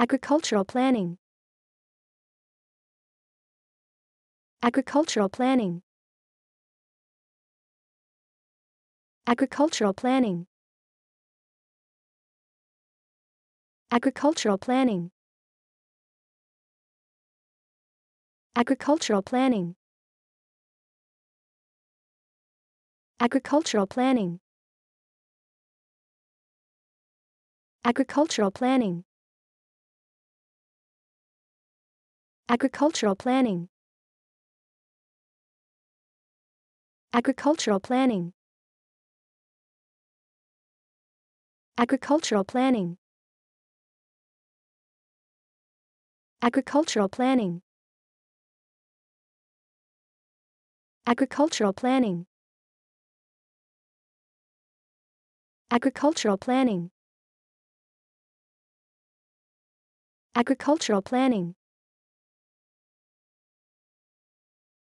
Agricultural planning. Agricultural planning. Agricultural planning. Agricultural planning. Agricultural planning. Agricultural planning. Agricultural planning. Agricultural planning. Agricultural planning. Agricultural planning. Agricultural planning. Agricultural planning. Agricultural planning. Agricultural planning.